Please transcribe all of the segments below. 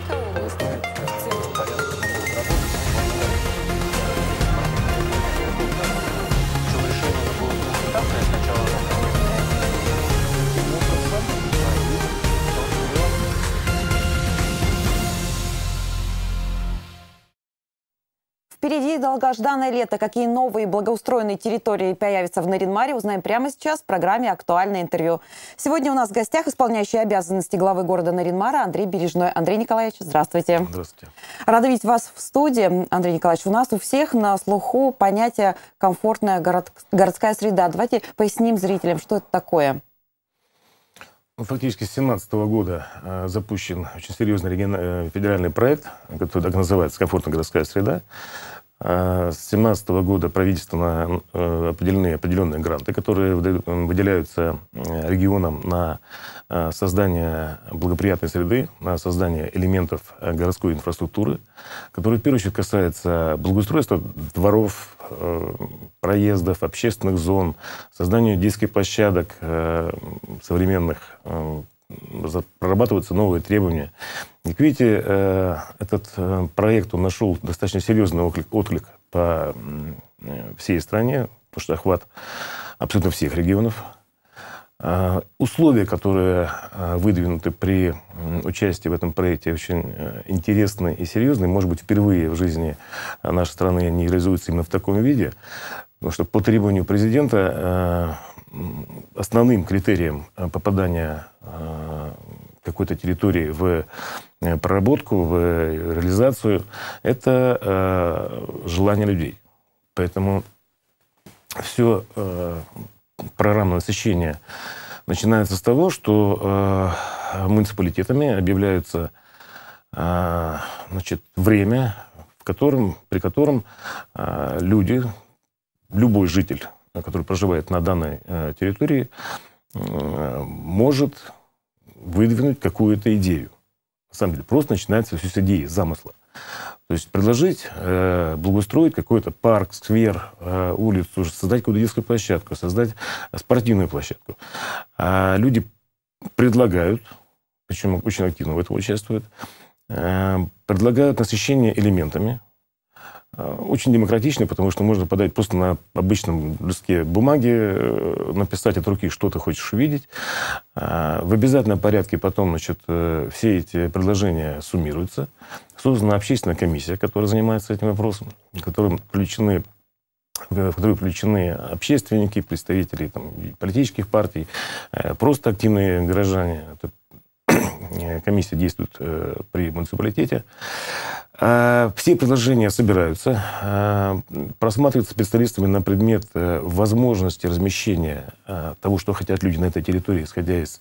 Coast to Coast. Впереди долгожданное лето. Какие новые благоустроенные территории появятся в Наринмаре, узнаем прямо сейчас в программе «Актуальное интервью». Сегодня у нас в гостях исполняющий обязанности главы города Наринмара Андрей Бережной. Андрей Николаевич, здравствуйте. Здравствуйте. Рада видеть вас в студии. Андрей Николаевич, у нас у всех на слуху понятие «комфортная город... городская среда». Давайте поясним зрителям, что это такое. Ну, фактически с 2017 года э, запущен очень серьезный регион... Э, федеральный проект, который так называется «Комфортная городская среда». А с 2017 года правительством э, определены определенные гранты, которые выделяются э, регионам на э, создание благоприятной среды, на создание элементов городской инфраструктуры, которые в первую очередь касаются благоустройства дворов, проездов, общественных зон, создания детских площадок современных, прорабатываются новые требования. И, видите, э, этот э, проект, он нашел достаточно серьезный отклик, отклик по всей стране, потому что охват абсолютно всех регионов. Э, условия, которые выдвинуты при участии в этом проекте, очень интересны и серьезны. Может быть, впервые в жизни нашей страны они реализуются именно в таком виде. Потому что по требованию президента основным критерием попадания Э, какой-то территории в э, проработку, в э, реализацию, это желание людей. Поэтому все программное насыщение начинается с того, что муниципалитетами объявляются значит, время, в котором, при котором люди, любой житель, который проживает на данной территории, Э, может выдвинуть какую-то идею. На самом деле, просто начинается все с идеи, с замысла. То есть предложить э, благоустроить какой-то парк, сквер, э, улицу, создать какую-то детскую площадку, создать спортивную площадку. А люди предлагают, причем очень активно в этом участвуют, э, предлагают насыщение элементами, Э, очень демократично, потому что можно подать просто на обычном листке бумаги, э, написать от руки, что ты хочешь увидеть. А, в обязательном порядке потом значит, э, все эти предложения суммируются. Создана общественная комиссия, которая занимается этим вопросом, в которую включены в которые включены общественники, представители там, политических партий, просто активные горожане. Э, комиссия действует э, при муниципалитете. Э, все предложения собираются, просматриваются специалистами на предмет возможности размещения того, что хотят люди на этой территории, исходя из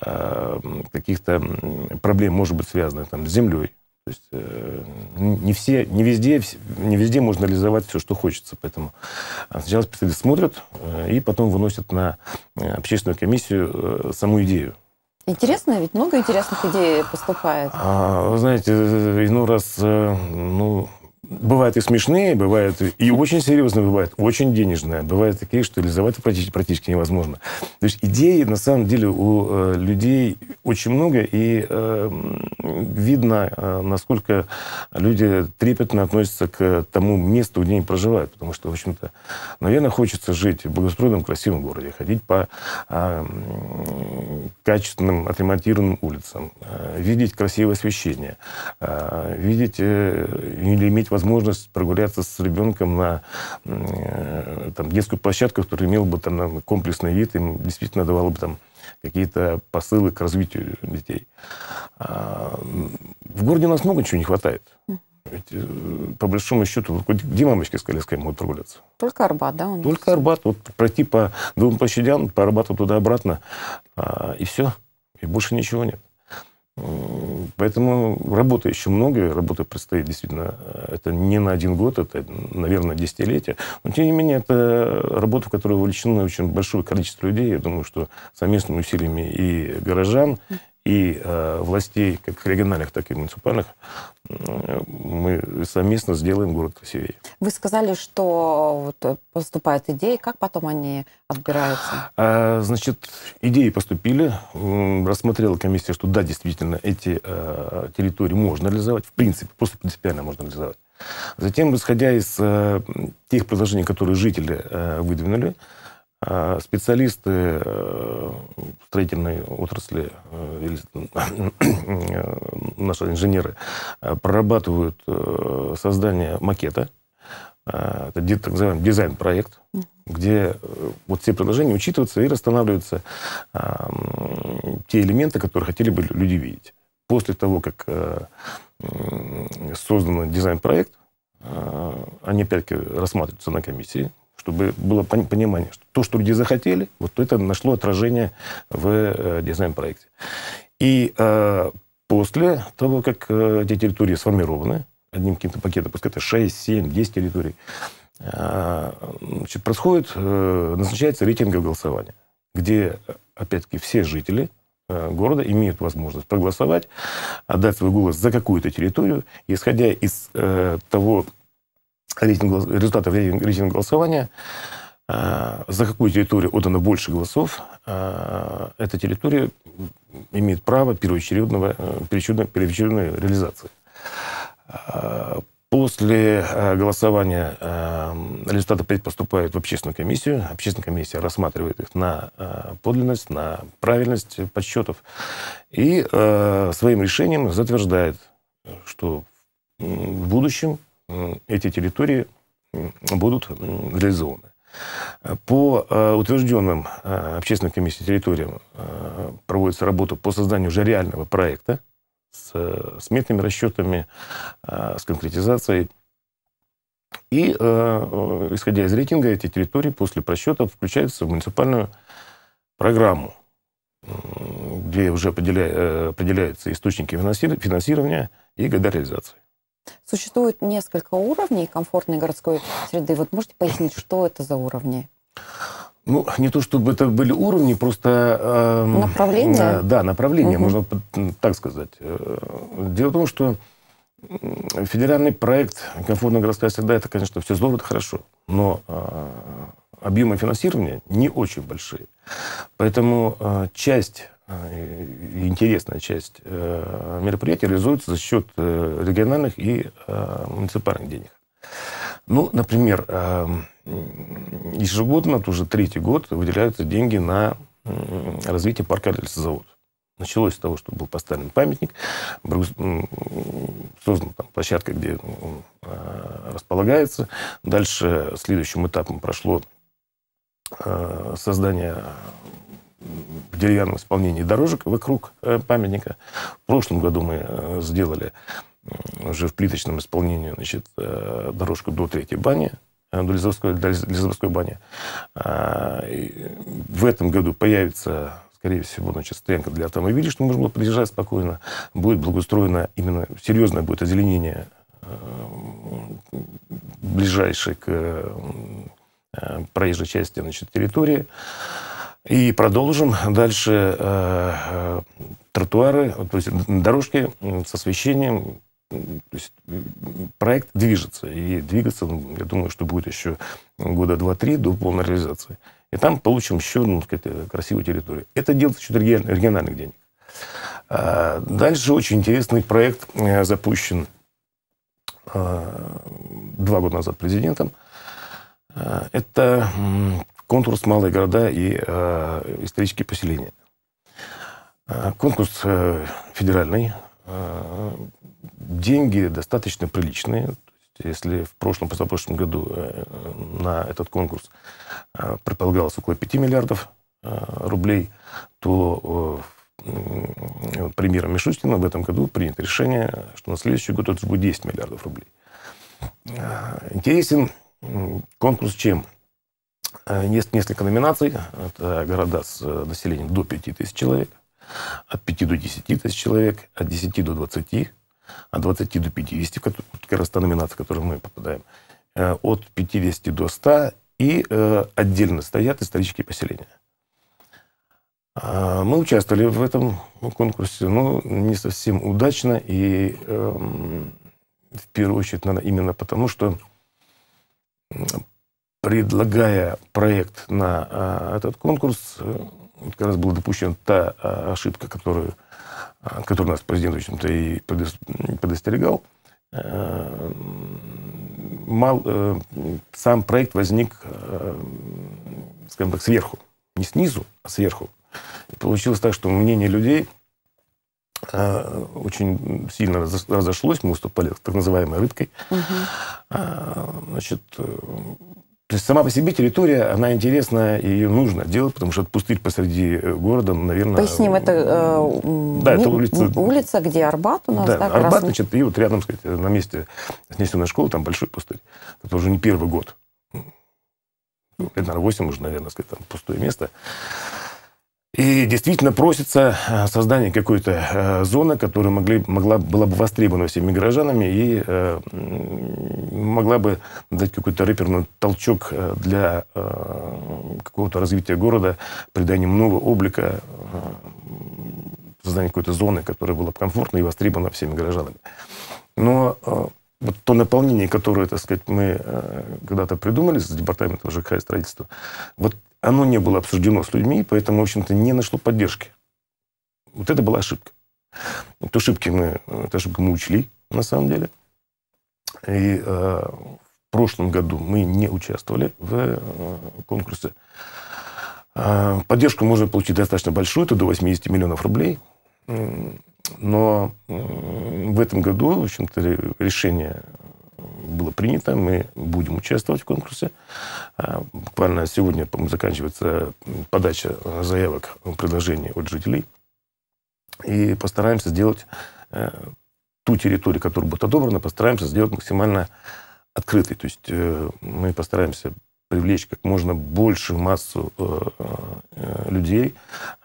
каких-то проблем, может быть, связанных там, с землей, то есть не все, не везде, не везде можно реализовать все, что хочется. Поэтому сначала специалисты смотрят и потом выносят на общественную комиссию саму идею. Интересно, ведь много интересных идей поступает. А, вы знаете, ну раз, э, ну, бывают и смешные, бывают и очень серьезные, бывают очень денежные, бывают такие, что реализовать практически, практически невозможно. То есть идеи на самом деле у э, людей очень много, и э, видно, э, насколько люди трепетно относятся к тому месту, где они проживают, потому что, в общем-то, наверное, хочется жить в благоустроенном, красивом городе, ходить по э, качественным отремонтированным улицам, э, видеть красивое освещение, э, видеть э, или иметь возможность прогуляться с ребенком на там, детскую площадку, которая имела бы там, комплексный вид, и действительно давала бы там какие-то посылы к развитию детей. А, в городе у нас много чего не хватает. Ведь, э, по большому счету, где мамочки с коляской могут прогуляться? Только Арбат, да? Он Только Арбат. Вот пройти по двум площадям, по Арбату туда-обратно, а, и все. И больше ничего нет. Поэтому работы еще много, работы предстоит действительно. Э, это не на один год, это, наверное, десятилетие. Но, тем не менее, это работа, в которую вовлечено очень большое количество людей. Я думаю, что совместными усилиями и горожан, и э, властей, как региональных, так и муниципальных, мы совместно сделаем город красивее. Вы сказали, что вот э, поступают идеи. Как потом они отбираются? А, значит, идеи поступили. Рассмотрела комиссия, что да, действительно, эти э, территории можно реализовать. В принципе, просто принципиально можно реализовать. Затем, исходя из э, тех предложений, которые жители э, выдвинули, а специалисты э, строительной отрасли, э, э, наши инженеры, прорабатывают создание макета. Это так называемый дизайн-проект, где вот все предложения учитываются и расстанавливаются те элементы, которые хотели бы люди видеть. После того, как создан дизайн-проект, они опять-таки рассматриваются на комиссии, чтобы было понимание, что то, что люди захотели, вот это нашло отражение в э, дизайн-проекте. И э, после того, как э, эти территории сформированы, одним каким-то пакетом, пускай это 6, 7, 10 территорий, э, значит, происходит, э, назначается рейтинговое голосование, где, опять-таки, все жители э, города имеют возможность проголосовать, отдать свой голос за какую-то территорию, исходя из э, того рейтинг, результатов рейтинга, голосования, э, за какую территорию отдано больше голосов, э, эта территория имеет право первоочередного, э, первоочередной реализации. После голосования результаты опять поступают в общественную комиссию. Общественная комиссия рассматривает их на подлинность, на правильность подсчетов и своим решением затверждает, что в будущем Э, эти территории будут реализованы. По э, утвержденным э, общественной комиссии территориям проводится работа по созданию уже реального проекта с сметными расчетами, с конкретизацией. И, исходя из рейтинга, эти территории после просчета включаются в муниципальную программу, где уже определяются источники финансирования и года реализации. Существует несколько уровней комфортной городской среды. Вот можете пояснить, что это за уровни? Ну, не то чтобы это были уровни, просто... Эм, э, направление? да, направления, угу. можно так сказать. Э, дело в том, что федеральный проект «Комфортная городская среда» это, конечно, все здорово, это хорошо, но э, объемы финансирования не очень большие. Поэтому э, часть Э, интересная часть э, мероприятий реализуется за счет э, региональных и муниципальных денег. Ну, например, ежегодно, это уже третий год, выделяются деньги на развитие парка Эльсозавод. Началось с того, что был поставлен памятник, создана там площадка, где он располагается. Дальше следующим этапом прошло создание в деревянном исполнении дорожек вокруг э, памятника. В прошлом году мы э, сделали уже в плиточном исполнении значит, э, дорожку до третьей бани, до Лизовской, Лизовской бани. А, в этом году появится скорее всего, значит, стоянка для автомобилей, чтобы можно было подъезжать спокойно. Будет благоустроено именно серьезное будет озеленение ближайшей к проезжей части значит, территории. И продолжим дальше э, э, тротуары, то есть дорожки с освещением. То есть э, проект движется, и двигаться, ну, я думаю, что будет еще года два-три до полной реализации. И там получим еще ну, сказать, красивую территорию. Это делается счет региональных денег. А, дальше очень интересный проект запущен два года назад президентом. Это конкурс «Малые города и э, исторические поселения». Э, конкурс э, федеральный. Э, деньги достаточно приличные. Если в прошлом, позапрошлом году э, на этот конкурс э, предполагалось около 5 миллиардов э, рублей, то э, премьером Мишустина в этом году принято решение, что на следующий год это будет 10 миллиардов рублей. Э, интересен конкурс чем? Э, Есть несколько номинаций. Это города с э, населением до 5 тысяч человек, от 5 до 10 тысяч человек, от 10 до 20, от 20 до 50, как раз та номинация, в которую мы попадаем, э, от 50 до 100, и отдельно стоят исторические поселения. Мы участвовали в этом ну, конкурсе, но не совсем удачно, и эм, в первую очередь, наверное, именно потому, что предлагая проект на э, этот конкурс, э, вот как раз была допущена та э, ошибка, которую, которую нас президент, в общем-то, и предостерегал. Мал, сам проект возник, скажем так, сверху. Не снизу, а сверху. И получилось так, что мнение людей очень сильно разошлось. Мы выступали так называемой рыбкой. Угу. Значит, то есть сама по себе территория, она интересна, и ее нужно делать, потому что пустырь посреди э, города, наверное... Поясним, это, э, да, это улица... улица, где Арбат у нас, да? да Арбат, раз... значит, и вот рядом, сказать, на месте снесенной школы, там большой пустырь. Это уже не первый год. Ну, лет, наверное, 8 уже, наверное, сказать, там пустое место. И действительно просится э, создание какой-то э, зоны, которая могли, могла, была бы востребована всеми горожанами и могла бы дать какой-то реперный ну, толчок э, для э, какого-то развития города, придания нового облика, э, создания какой-то зоны, которая была бы комфортна и востребована всеми горожанами. Но вот то наполнение, которое, так сказать, мы когда-то придумали с департаментом ЖКХ и строительства, вот оно не было обсуждено с людьми, поэтому, в общем-то, не нашло поддержки. Вот это была ошибка. Эту ошибку мы, эту ошибку мы учли, на самом деле – и э, в прошлом году мы не участвовали в э, конкурсе. Э, поддержку можно получить достаточно большую, это до 80 миллионов рублей. Но э, в этом году, в общем-то, решение было принято, мы будем участвовать в конкурсе. Э, буквально сегодня заканчивается подача заявок, предложений от жителей. И постараемся сделать э, ту территорию, которая будет отобрана, постараемся сделать максимально открытой. То есть э, мы постараемся привлечь как можно большую массу э, э, людей,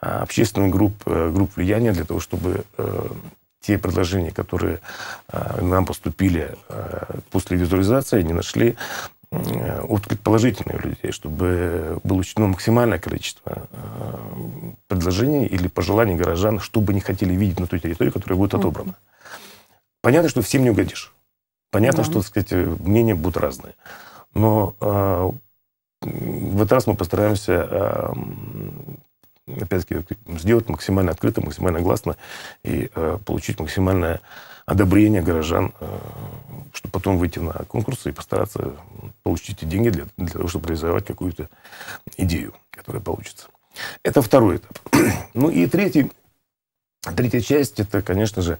а, общественных групп, групп влияния для того, чтобы те предложения, которые нам поступили после визуализации, не нашли отклик положительный людей, чтобы было учтено максимальное количество предложений или пожеланий горожан, что бы они хотели видеть на той территории, которая будет отобрана. Mm-hmm. Понятно, что всем не угодишь. Понятно, да. что, так сказать, мнения будут разные. Но э, в этот раз мы постараемся, э, опять-таки, сделать максимально открыто, максимально гласно и э, получить максимальное одобрение горожан, э, чтобы потом выйти на конкурсы и постараться получить эти деньги для, для того, чтобы реализовать какую-то идею, которая получится. Это второй этап. Ну и третий а третья часть – это, конечно же,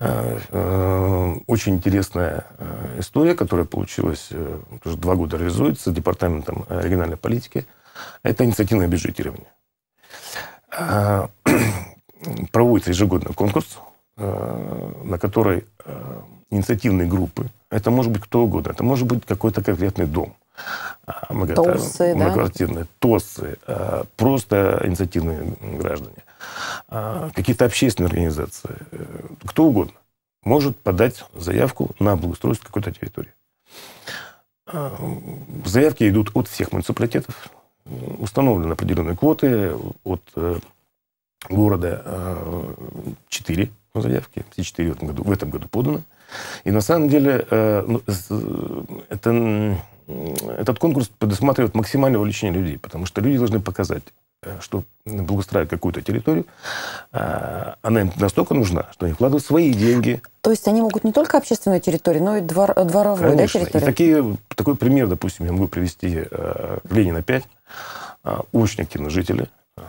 э, э, очень интересная э, история, которая получилась, уже два года реализуется Департаментом региональной политики. Это инициативное бюджетирование. Проводится ежегодный конкурс, на который инициативные группы, это может быть кто угодно, это может быть какой-то конкретный дом, ТОСы, многоквартирные, да? ТОСы, просто инициативные граждане, а, какие-то общественные организации, э, кто угодно может подать заявку на благоустройство какой-то территории. А, заявки идут от всех муниципалитетов. Установлены определенные квоты от э, города 4 э, заявки. Все 4 в этом году, в этом году поданы. И на самом деле ну, это, этот конкурс предусматривает максимальное увлечение людей, потому что люди должны показать, Э, что благоустраивают какую-то территорию, э, она им настолько нужна, что они вкладывают свои деньги. То есть они могут не только общественную территорию, но и двор, э, дворовую Да, территорию? И такие, такой пример, допустим, я могу привести Ленина 5. Очень активно жители Э,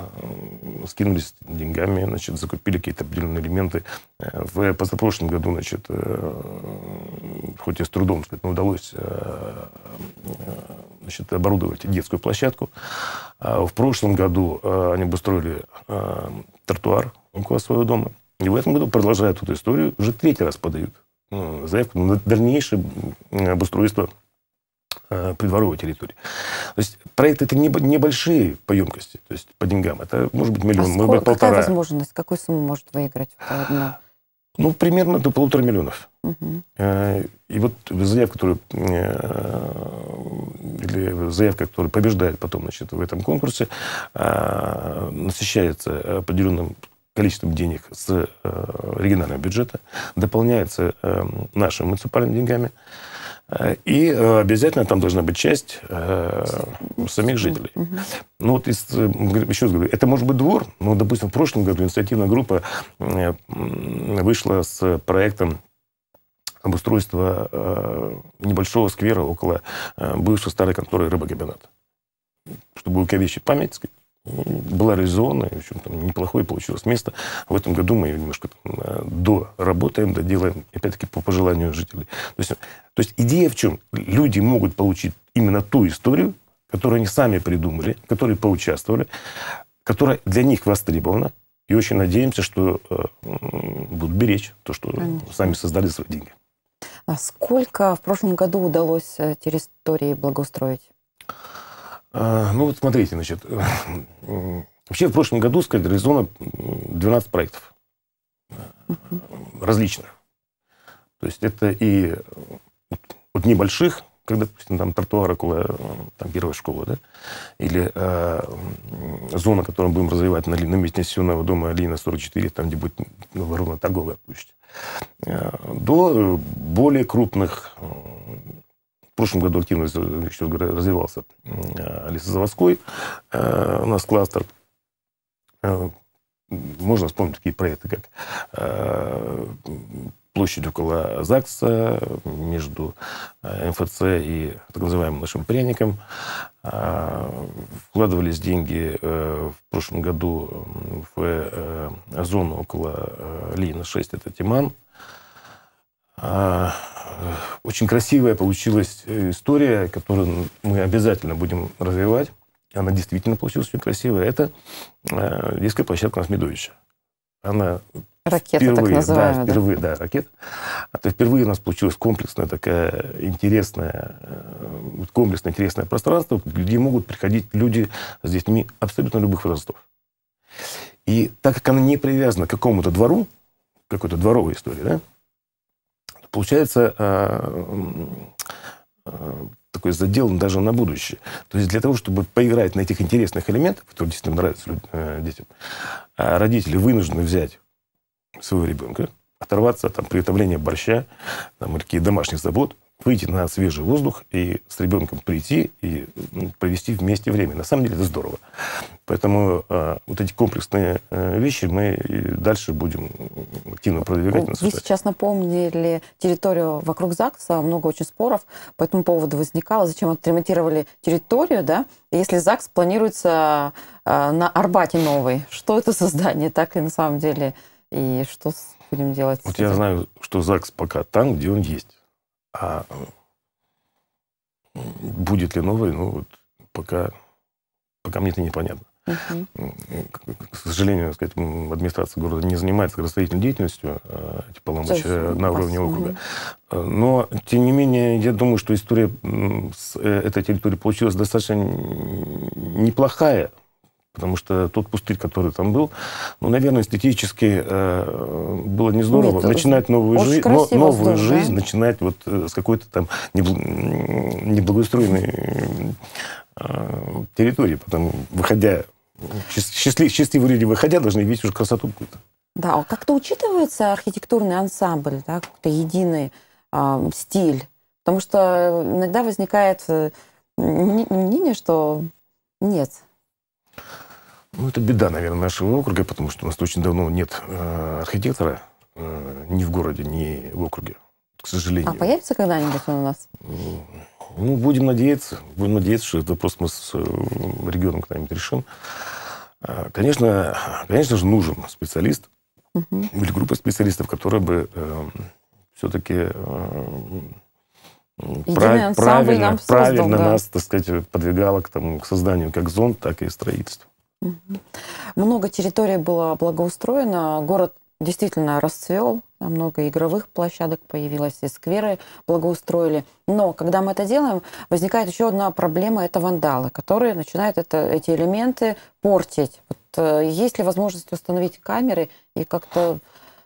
скинулись деньгами, значит, закупили какие-то определенные элементы. Э, в позапрошлом году, значит, э, хоть и с трудом, сказать, но удалось значит, оборудовать детскую площадку. А в прошлом году они обустроили тротуар около своего дома. И в этом году, продолжают эту историю, уже третий раз подают заявку на дальнейшее обустройство Э, придворовой территории. То есть проекты это небольшие по емкости, то есть по деньгам. Это может быть миллион, а может сколько, быть полтора. Какая возможность? Какую сумму может выиграть одна? Ну, примерно до полутора миллионов. Угу. И вот заявка, которая, э, или заявка, которая побеждает потом значит, в этом конкурсе, насыщается определенным количеством денег с регионального бюджета, дополняется нашими муниципальными деньгами. И э, обязательно там должна быть часть э, самих жителей. Ну вот из, э, еще раз говорю, это может быть двор, но, допустим, в прошлом году инициативная группа вышла с проектом обустройства небольшого сквера около э, бывшей старой конторы рыбокабинет, чтобы увековечить память, сказать, была реализована, в общем, там неплохое получилось место. В этом году мы ее немножко там, э, доработаем, доделаем, опять-таки, по пожеланию жителей. То есть, то есть идея в чем? Люди могут получить именно ту историю, которую они сами придумали, которые поучаствовали, которая для них востребована, и очень надеемся, что э, будут беречь то, что Конечно. сами создали свои деньги. А сколько в прошлом году удалось э, территории благоустроить? А, ну вот смотрите, значит, э, вообще в прошлом году, сказать, реализовано 12 проектов различных. То есть это и э, от небольших, когда, допустим, там тротуар около э, там, первой школы, да, или э, зона, которую мы будем развивать на, на месте населенного дома Ленина 44, там, где будет ну, ровно торговая площадь, до более крупных в прошлом году активно развивался лесозаводской э, у нас кластер. Э, можно вспомнить такие проекты, как э, площадь около ЗАГСа, между МФЦ и так называемым нашим пряником. Вкладывались деньги в прошлом году в зону около Лина 6, это Тиман, а, э, очень красивая получилась э, история, которую мы обязательно будем развивать. Она действительно получилась очень красивая. Это э, детская площадка Насмедовича. Она Ракета, впервые, так называемая. Да, впервые, да, да ракета. А впервые у нас получилось комплексное такое интересное, комплексное интересное пространство, где могут приходить люди с детьми абсолютно любых возрастов. И так как она не привязана к какому-то двору, какой-то дворовой истории, да, получается э, э, такой задел даже на будущее. То есть для того, чтобы поиграть на этих интересных элементах, которые действительно нравятся э, детям, родители вынуждены взять своего ребенка, оторваться от там, приготовления борща там, или каких-то домашних забот, выйти на свежий воздух и с ребенком прийти и ну, провести вместе время. На самом деле это здорово. Поэтому э, вот эти комплексные э, вещи мы дальше будем активно продвигать. Ну, вы сейчас напомнили территорию вокруг ЗАГСа, много очень споров по этому поводу возникало, зачем отремонтировали территорию, да, если ЗАГС планируется э, на Арбате новый. Что это за здание, так ли на самом деле, и что будем делать? Вот я знаю, что ЗАГС пока там, где он есть. А будет ли новый, ну, вот пока, пока мне это непонятно. Угу. К сожалению, сказать, администрация города не занимается градостроительной деятельностью, а, типа полномочия на уровне округа. А, но, тем не менее, я думаю, что история с э, этой территорией получилась достаточно неплохая, Потому что тот пустырь, который там был, ну, наверное, эстетически э, было не здорово. Нет, начинать новую, жи- но, новую здорово, жизнь, да? начинать вот э, с какой-то там неблагоустроенной э, территории. Потом, выходя, счастливые, счастливые люди, выходя, должны видеть уже красоту какую-то. Да, а как-то учитывается архитектурный ансамбль, да, как-то единый э, стиль. Потому что иногда возникает э, мнение, что нет. Ну, это беда, наверное, нашего округа, потому что у нас очень давно нет э, архитектора э, ни в городе, ни в округе, к сожалению. А появится когда-нибудь он у нас? Ну, ну будем надеяться. Будем надеяться, что этот вопрос мы с э, регионом когда-нибудь решим. А, конечно, конечно же, нужен специалист угу. или группа специалистов, которая бы э, все-таки э, прав, правильно, правильно создал, да. нас, так сказать, подвигала к, тому, к созданию как зон, так и строительства. Много территорий было благоустроено, город действительно расцвел, много игровых площадок появилось, и скверы благоустроили. Но когда мы это делаем, возникает еще одна проблема – это вандалы, которые начинают это, эти элементы портить. Вот, э, есть ли возможность установить камеры и как-то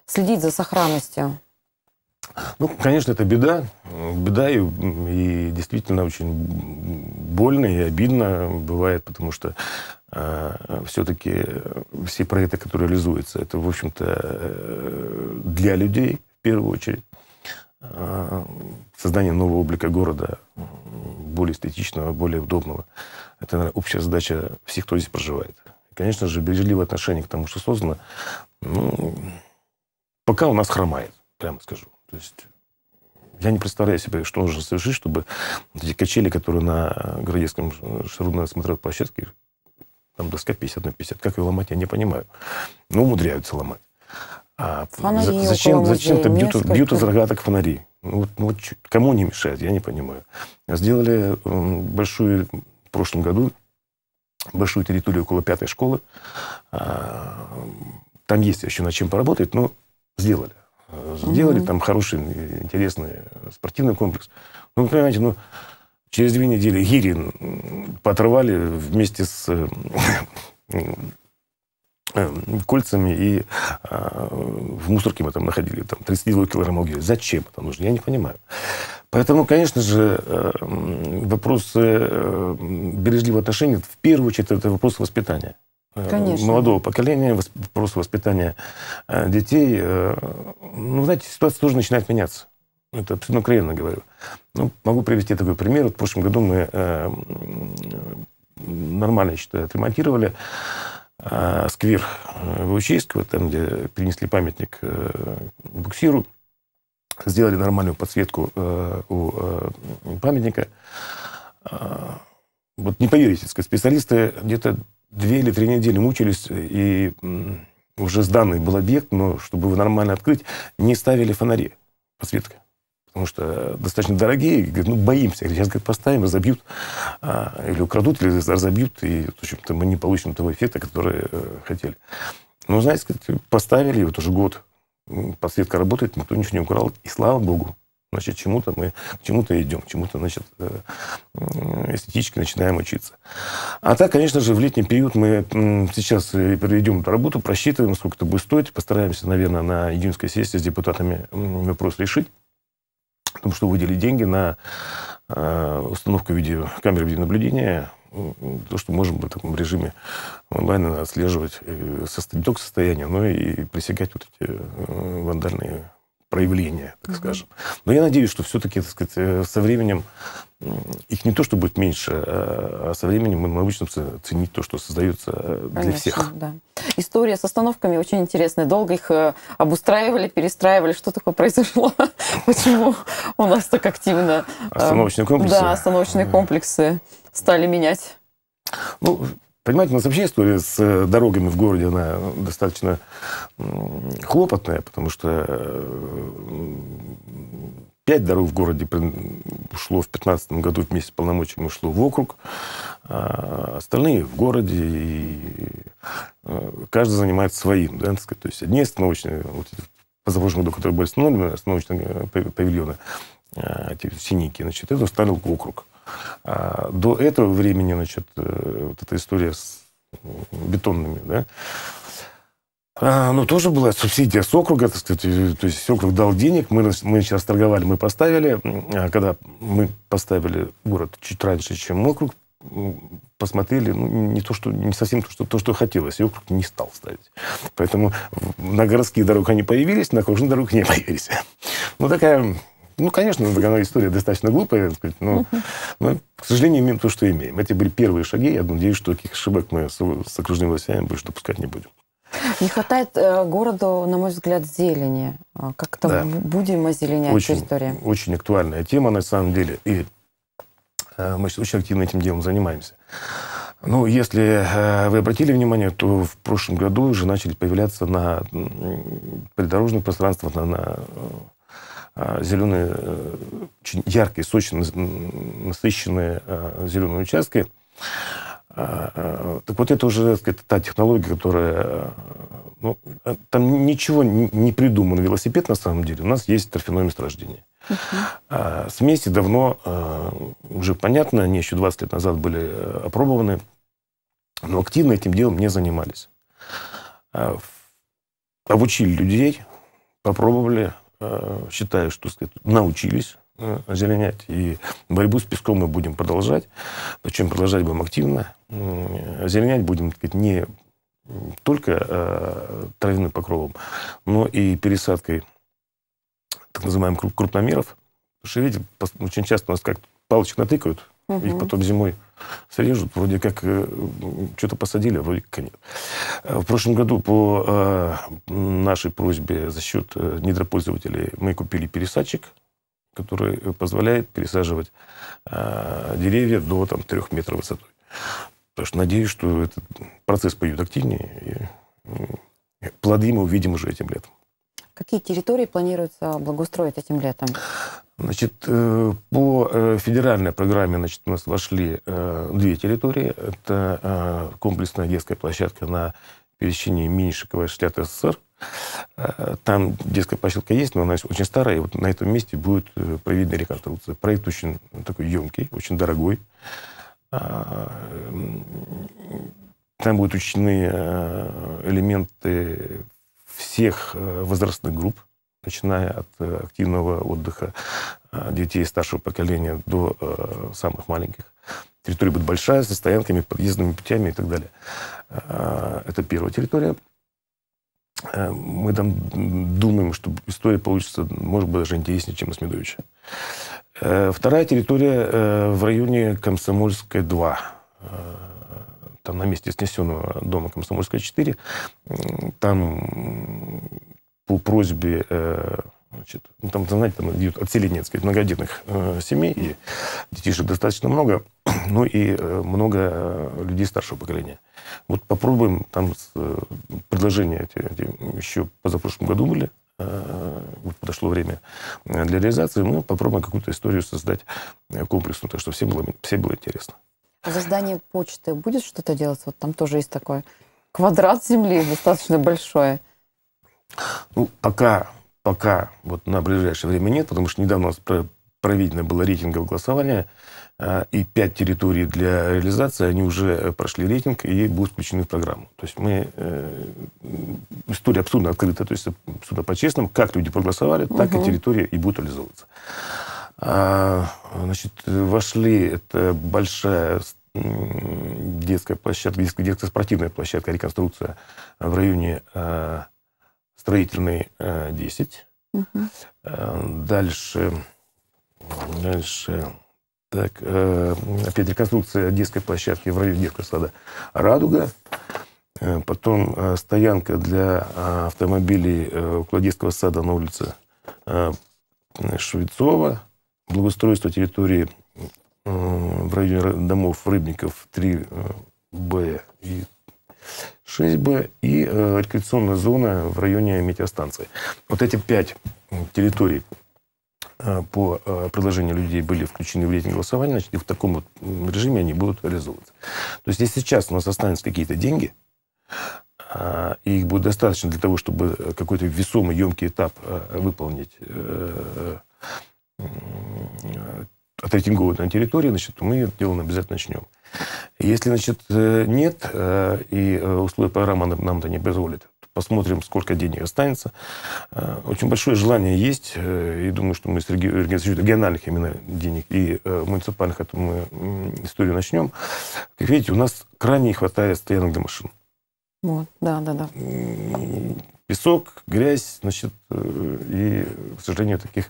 следить за сохранностью? Ну, конечно, это беда. Беда и, и действительно очень больно и обидно бывает, потому что э, все-таки все проекты, которые реализуются, это, в общем-то, э, для людей в первую очередь. Э, создание нового облика города, более эстетичного, более удобного. Это, наверное, общая задача всех, кто здесь проживает. Конечно же, бережливое отношение к тому, что создано, ну, пока у нас хромает, прямо скажу. То есть я не представляю себе, что нужно совершить, чтобы эти качели, которые на э, Городецком э, шарудной смотровой площадке, там доска 50 на 50, как ее ломать, я не понимаю. Ну, умудряются ломать. А фонари зачем, зачем-то бьют, несколько... бьют из рогаток фонари. Ну, вот, ну, вот, кому не мешает, я не понимаю. Сделали большую, в прошлом году, большую территорию около пятой школы. А, там есть еще над чем поработать, но сделали сделали, угу. там хороший, интересный спортивный комплекс. Ну, понимаете, ну, через две недели гири потрывали вместе с э, э, э, кольцами и а, в мусорке мы там находили, там 32 килограмма гири. Зачем это нужно? Я не понимаю. Поэтому, конечно же, вопросы бережливого отношения, в первую очередь, это вопрос воспитания. Конечно. молодого поколения, вопрос воспитания э, детей. Э, ну, знаете, ситуация тоже начинает меняться. Это абсолютно откровенно говорю. Ну, могу привести такой пример. Вот в прошлом году мы э, нормально, я считаю, отремонтировали э, сквер Ваучейского, там, где принесли памятник буксиру, сделали нормальную подсветку у памятника вот не поверите, специалисты где-то две или три недели мучились, и уже сданный был объект, но чтобы его нормально открыть, не ставили фонари, подсветка. Потому что достаточно дорогие, говорят, ну, боимся. Говорят, сейчас, как поставим, разобьют, а, или украдут, или разобьют, и, в общем-то, мы не получим того эффекта, который э, хотели. Ну, знаете, сказать, поставили, вот уже год подсветка работает, никто ничего не украл, и слава богу. Значит, чему-то мы к чему-то идем, чему-то, значит, э, эстетически начинаем учиться. А так, конечно же, в летний период мы сейчас проведем э, работу, просчитываем, сколько это будет стоить, постараемся, наверное, на июньской сессии с депутатами вопрос решить потому что выделить деньги на э, установку видео, видеонаблюдения, то, что можем в таком режиме онлайн отслеживать не только состояние, но и пресекать вот эти вандальные проявления, так скажем. Но я надеюсь, что все-таки, так сказать, э, со временем их не то, что будет меньше, э, а со временем мы научимся ценить то, что создается э, для Конечно, всех. Да. История с остановками очень интересная. Долго их обустраивали, перестраивали. Что такое произошло? Почему у нас так активно... Остановочные комплексы. Да, остановочные комплексы стали менять. Ну, Понимаете, у нас вообще история с э, дорогами в городе, она достаточно хлопотная, потому что э, пять дорог в городе ушло в 2015 году вместе с полномочиями ушло в округ, а остальные в городе, и э, каждый занимается своим, да, так сказать. То есть одни остановочные, вот по прошлому году, которые были остановлены, остановочные павильоны, эти а, синики, значит, это установил округ. А до этого времени, значит, э, вот эта история с бетонными, да, а, ну, тоже была субсидия с округа, так сказать, э, то есть округ дал денег, мы, мы сейчас торговали, мы поставили, а когда мы поставили город чуть раньше, чем округ, посмотрели, ну, не то, что, не совсем то, что, то, что хотелось, и округ не стал ставить. Поэтому на городские дороги они появились, на окружных дорогах не появились. Ну, такая ну, конечно, она история достаточно глупая, сказать, но, но, к сожалению, имеем то, что имеем. Это были первые шаги. Я надеюсь, что таких ошибок мы с, с окружными властями больше допускать не будем. Не хватает э, городу, на мой взгляд, зелени. А Как-то да. будем озеленять очень, эту историю? Очень актуальная тема, на самом деле. И э, мы очень активно этим делом занимаемся. Ну, если э, вы обратили внимание, то в прошлом году уже начали появляться на придорожных пространствах, на, на э, а, зеленые, э, очень яркие, сочные, насыщенные а, зеленые участки. А, так вот это уже, так сказать, та технология, которая... Ну, э, там ничего не придуман велосипед на самом деле. У нас есть торфяное месторождение. Угу. А, смеси давно уже понятно, они еще 20 лет назад были э, опробованы, но активно этим делом не занимались. обучили людей, попробовали, Э, считаю, что сказать, научились э, озеленять. И борьбу с песком мы будем продолжать. Причем продолжать будем активно. Озеленять будем сказать, не только э, травяным покровом, но и пересадкой так называемых крупномеров. Потому что, видите, очень часто у нас как палочек натыкают, угу. их потом зимой срежут, вроде как э, что-то посадили, а вроде как нет. Э, в прошлом году по э, нашей просьбе за счет недропользователей мы купили пересадчик, который позволяет пересаживать деревья до там, трех метров высотой. Потому что надеюсь, что этот процесс пойдет активнее, и плоды мы увидим уже этим летом. Какие территории планируется благоустроить этим летом? Значит, э, по э, федеральной программе значит, у нас вошли э, две территории. Это комплексная детская площадка на пересечении Минишикова и Шлят СССР. Там детская площадка есть, но она очень старая, и вот на этом месте будет проведена реконструкция. Проект очень такой емкий, очень дорогой. А, там будут учтены элементы всех возрастных групп, начиная от э, активного отдыха э, детей старшего поколения до э, самых маленьких. Территория будет большая, со стоянками, подъездными путями и так далее. Это первая территория. Мы там думаем, что история получится, может быть, даже интереснее, чем у Смедовича. Вторая территория в районе Комсомольская, 2 там на месте снесенного дома Комсомольская, 4, там по просьбе э, значит, ну, там, знаете, там отселение, так сказать, многодетных э, семей, и детей детишек достаточно много, ну и э, много людей старшего поколения. Вот попробуем, там с, э, предложения эти, эти еще позапрошлом году были, вот подошло время для реализации, мы попробуем какую-то историю создать комплексную, так что всем было, всем было интересно. А за здание почты будет что-то делать? Вот там тоже есть такой квадрат земли достаточно большой. Ну, пока, пока вот на ближайшее время нет, потому что недавно у нас проведено было рейтинговое голосование, а, и пять территорий для реализации, они уже э, прошли рейтинг и будут включены в программу. То есть мы... Э, история абсолютно открыта, то есть абсолютно по-честному, как люди проголосовали, угу. так и территория и будет реализовываться. А, значит, вошли, это большая детская площадка, детская, детская спортивная площадка, реконструкция в районе э, строительный 10. Э, угу. Э, дальше, дальше, так, э, опять реконструкция детской площадки в районе детского сада «Радуга». Потом стоянка для автомобилей около детского сада на улице Швецова. Благоустройство территории в районе домов Рыбников 3Б и 6Б и э, рекреационная зона в районе метеостанции. Вот эти пять территорий э, по э, предложению людей были включены в рейтинг голосования, значит, и в таком вот режиме они будут реализовываться. То есть, если сейчас у нас останутся какие-то деньги, э, и их будет достаточно для того, чтобы э, какой-то весомый, емкий этап э, выполнить, отрейтинговать на территории, значит, мы дело обязательно начнем. Если, значит, э, нет, э, и э, условия программы нам это не позволит, посмотрим, сколько денег останется. Очень большое желание есть, и думаю, что мы с региональных именно денег и муниципальных эту а мы историю начнем. Как видите, у нас крайне не хватает стоянок для машин. Вот, да, да, да. Песок, грязь, значит, и, к сожалению, таких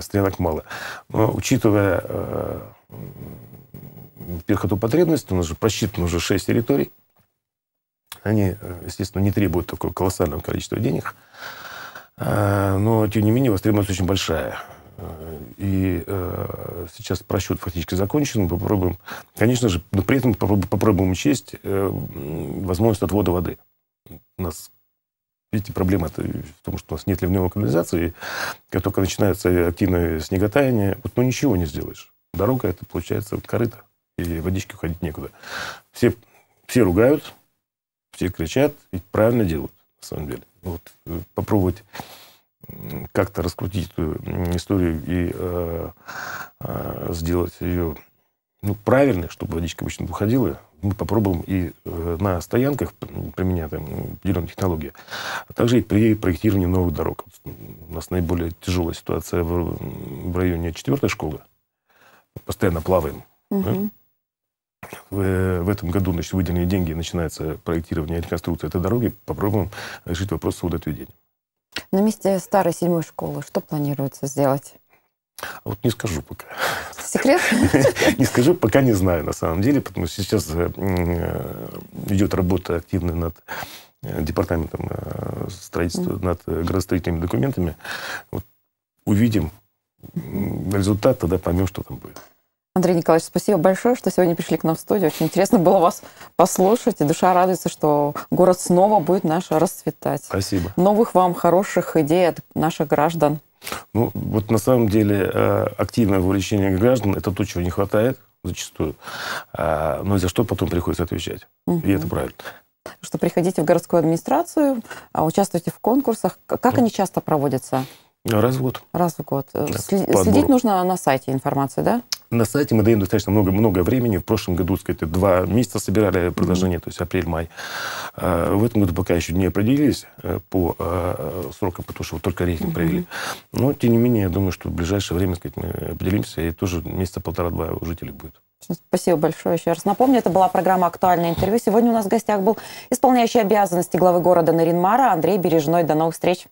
стоянок мало. Но учитывая во-первых, эту потребность, у нас же просчитано уже 6 территорий. Они, э, естественно, не требуют такого колоссального количества денег. Э, но, тем не менее, востребованность очень большая. Э, и э, сейчас просчет фактически закончен. Попробуем, конечно же, но при этом попробуем учесть э, возможность отвода воды. У нас Видите, проблема в том, что у нас нет ливневой канализации, и как только начинается активное снеготаяние, вот ну ничего не сделаешь. Дорога это получается вот корыто. И водички уходить некуда. Все, все ругают, все кричат, и правильно делают, на самом деле. Вот, э, попробовать как-то раскрутить эту историю и э, э, сделать ее ну, правильной, чтобы водичка обычно выходила, мы попробуем и э, на стоянках применять определенные технологии, а также и при проектировании новых дорог. У нас наиболее тяжелая ситуация в, в районе четвертой школы. Постоянно плаваем. Угу. Да? в этом году значит, выделенные деньги, начинается проектирование и реконструкция этой дороги. Попробуем решить вопрос с водоотведением. На месте старой седьмой школы что планируется сделать? Вот не скажу пока. Секрет? Не скажу, пока не знаю на самом деле, потому что сейчас э, идет работа активная над э, департаментом э, строительства, над градостроительными документами. увидим результат, тогда поймем, что там будет. Андрей Николаевич, спасибо большое, что сегодня пришли к нам в студию. Очень интересно было вас послушать, и душа радуется, что город снова будет наш расцветать. Спасибо. Новых вам хороших идей от наших граждан. Ну, вот на самом деле э, активное вовлечение граждан – это то, чего не хватает зачастую. А, Но ну, за что потом приходится отвечать. Угу. И это правильно что приходите в городскую администрацию, а, участвуйте в конкурсах. Как ну. они часто проводятся? Раз в год. Раз в год. Да, э, След... Следить нужно на сайте информации, да? На сайте мы даем достаточно много, много времени. В прошлом году, так сказать, два месяца собирали предложение, то есть апрель-май. А, в этом году пока еще не определились э, по э, срокам, потому что вот только рейтинг провели. Но, тем не менее, я думаю, что в ближайшее время, сказать, мы определимся, и тоже месяца полтора-два у жителей будет. Спасибо большое еще раз. Напомню, это была программа «Актуальное интервью». Сегодня у нас в гостях был исполняющий обязанности главы города Наринмара Андрей Бережной. До новых встреч.